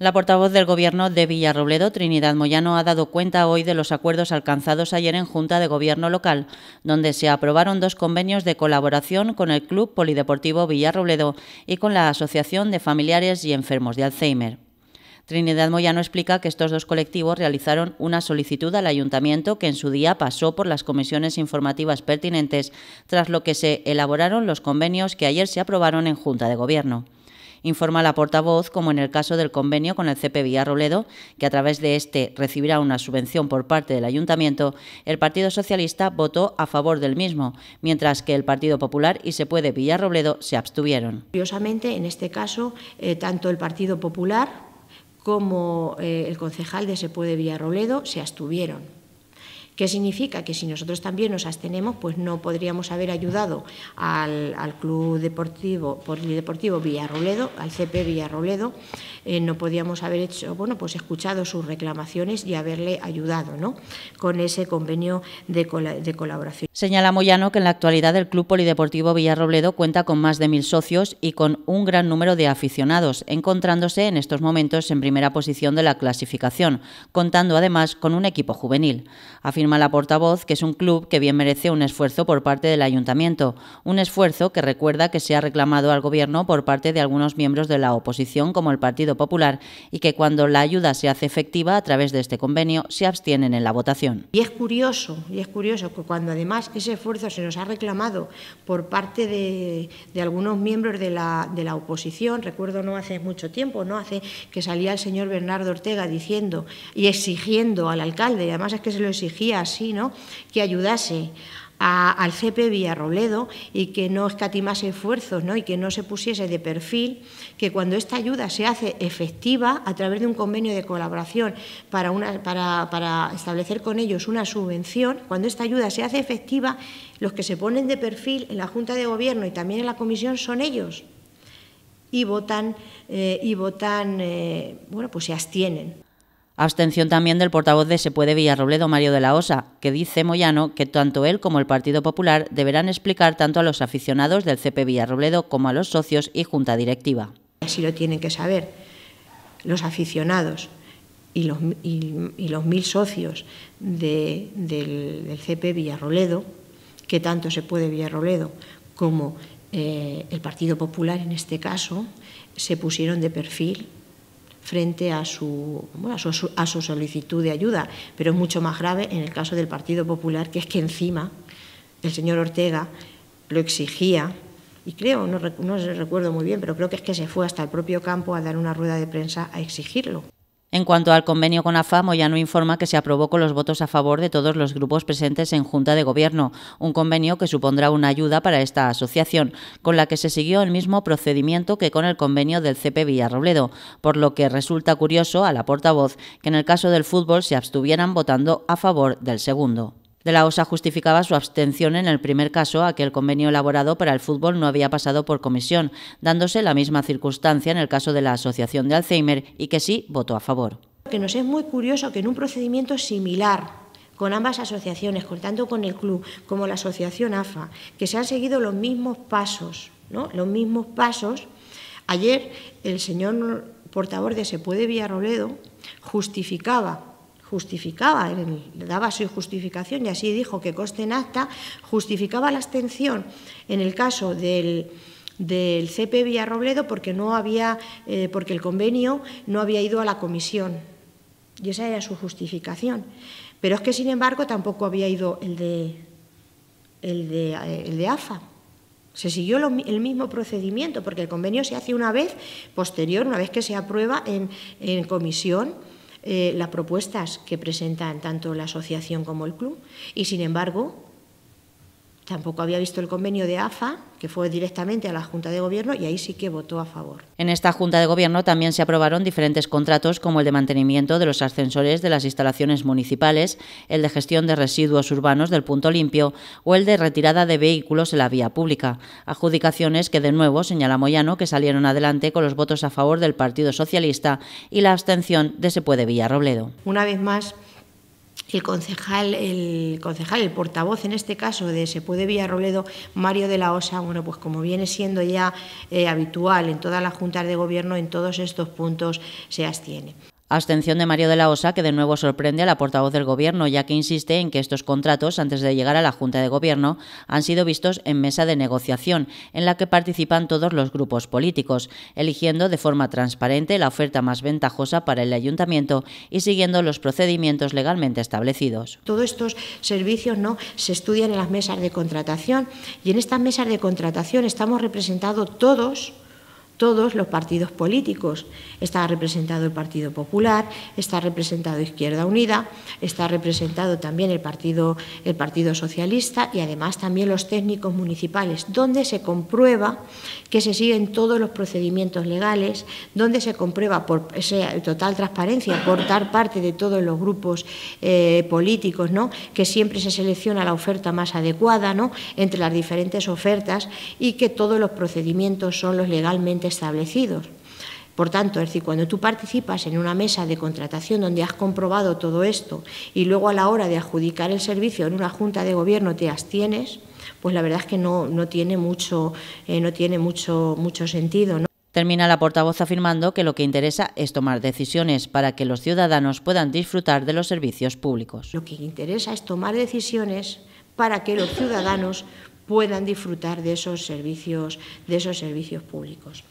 La portavoz del Gobierno de Villarrobledo, Trinidad Moyano, ha dado cuenta hoy de los acuerdos alcanzados ayer en Junta de Gobierno Local, donde se aprobaron dos convenios de colaboración con el Club Polideportivo Villarrobledo y con la Asociación de Familiares y Enfermos de Alzheimer. Trinidad Moyano explica que estos dos colectivos realizaron una solicitud al ayuntamiento que en su día pasó por las comisiones informativas pertinentes, tras lo que se elaboraron los convenios que ayer se aprobaron en Junta de Gobierno informa la portavoz, como en el caso del convenio con el CP Villarrobledo, que a través de este recibirá una subvención por parte del Ayuntamiento, el Partido Socialista votó a favor del mismo, mientras que el Partido Popular y Se Puede Villarrobledo se abstuvieron. Curiosamente, en este caso, eh, tanto el Partido Popular como eh, el concejal de Se Puede Villarrobledo se abstuvieron. ¿Qué significa? Que si nosotros también nos abstenemos, pues no podríamos haber ayudado al, Club Deportivo, Polideportivo Villarrobledo... al CP Villarrobledo, eh, no podríamos haber hecho, bueno, pues escuchado sus reclamaciones y haberle ayudado, ¿no? Con ese convenio de, colaboración. Señala Moyano que en la actualidad el Club Polideportivo Villarrobledo cuenta con más de mil socios y con un gran número de aficionados, encontrándose en estos momentos en primera posición de la clasificación, contando además con un equipo juvenil mala la portavoz que es un club que bien merece un esfuerzo por parte del ayuntamiento, un esfuerzo que recuerda que se ha reclamado al gobierno por parte de algunos miembros de la oposición como el Partido Popular y que cuando la ayuda se hace efectiva a través de este convenio se abstienen en la votación. Y es curioso, y es curioso que cuando además ese esfuerzo se nos ha reclamado por parte de, de algunos miembros de la, de la oposición, recuerdo no hace mucho tiempo, no hace que salía el señor Bernardo Ortega diciendo y exigiendo al alcalde, y además es que se lo exigía así, ¿no? que ayudase a, al CP Villarroledo y que no escatimase esfuerzos ¿no? y que no se pusiese de perfil, que cuando esta ayuda se hace efectiva a través de un convenio de colaboración para, establecer con ellos una subvención, cuando esta ayuda se hace efectiva, los que se ponen de perfil en la Junta de Gobierno y también en la Comisión son ellos y votan, eh, y votan eh, bueno, pues se abstienen. Abstención también del portavoz de Se puede Villarrobledo, Mario de la Osa, que dice Moyano que tanto él como el Partido Popular deberán explicar tanto a los aficionados del CP Villarrobledo como a los socios y junta directiva. Así lo tienen que saber los aficionados y los, mil socios del, CP Villarrobledo, que tanto se puede Villarrobledo como eh, el Partido Popular en este caso, se pusieron de perfil frente a su, a su, solicitud de ayuda. Pero es mucho más grave en el caso del Partido Popular, que es que encima el señor Ortega lo exigía y creo, no, no recuerdo muy bien, pero creo que es que se fue hasta el propio campo a dar una rueda de prensa a exigirlo. En cuanto al convenio con ya no informa que se aprobó con los votos a favor de todos los grupos presentes en Junta de Gobierno, un convenio que supondrá una ayuda para esta asociación, con la que se siguió el mismo procedimiento que con el convenio del CP Villarrobledo, por lo que resulta curioso a la portavoz que en el caso del fútbol se abstuvieran votando a favor del segundo. De la OSA justificaba su abstención en el primer caso a que el convenio elaborado para el fútbol no había pasado por comisión, dándose la misma circunstancia en el caso de la Asociación de Alzheimer y que sí votó a favor. Que nos es muy curioso que en un procedimiento similar con ambas asociaciones, tanto con el club como la asociación AFA, que se han seguido los mismos pasos, ¿no? Los mismos pasos. Ayer el señor portavoz de Se puede Villarroledo justificaba justificaba, le daba su justificación y así dijo que coste en acta, justificaba la abstención en el caso del, del CP Villarrobledo porque no había, eh, porque el convenio no había ido a la comisión. Y esa era su justificación. Pero es que, sin embargo, tampoco había ido el de, el de, eh, el de AFA. Se siguió el mismo procedimiento, porque el convenio se hace una vez posterior, una vez que se aprueba en, en comisión eh, las propuestas que presentan tanto la asociación como el club y, sin embargo, Tampoco había visto el convenio de AFA, que fue directamente a la Junta de Gobierno, y ahí sí que votó a favor. En esta Junta de Gobierno también se aprobaron diferentes contratos, como el de mantenimiento de los ascensores de las instalaciones municipales, el de gestión de residuos urbanos del punto limpio o el de retirada de vehículos en la vía pública. Adjudicaciones que, de nuevo, señala Moyano, que salieron adelante con los votos a favor del Partido Socialista y la abstención de Se Puede Villarrobledo. Una vez más, el concejal, el concejal, el portavoz en este caso de Se puede Villarroledo, Mario de la Osa, bueno, pues como viene siendo ya eh, habitual en todas las juntas de gobierno, en todos estos puntos se abstiene. Abstención de Mario de la Osa, que de nuevo sorprende a la portavoz del Gobierno, ya que insiste en que estos contratos, antes de llegar a la Junta de Gobierno, han sido vistos en mesa de negociación, en la que participan todos los grupos políticos, eligiendo de forma transparente la oferta más ventajosa para el Ayuntamiento y siguiendo los procedimientos legalmente establecidos. Todos estos servicios ¿no? se estudian en las mesas de contratación y en estas mesas de contratación estamos representados todos todos los partidos políticos. Está representado el Partido Popular, está representado Izquierda Unida, está representado también el Partido, el partido Socialista y además también los técnicos municipales, donde se comprueba que se siguen todos los procedimientos legales, donde se comprueba por esa total transparencia, por dar parte de todos los grupos eh, políticos, ¿no? que siempre se selecciona la oferta más adecuada ¿no? entre las diferentes ofertas y que todos los procedimientos son los legalmente establecidos. Por tanto, es decir, cuando tú participas en una mesa de contratación donde has comprobado todo esto y luego a la hora de adjudicar el servicio en una junta de gobierno te abstienes, pues la verdad es que no, tiene mucho, eh, no tiene mucho, mucho sentido. Termina la portavoz afirmando que lo que interesa es tomar decisiones para que los ciudadanos puedan disfrutar de los servicios públicos. Lo que interesa es tomar decisiones para que los ciudadanos puedan disfrutar de esos servicios, de esos servicios públicos.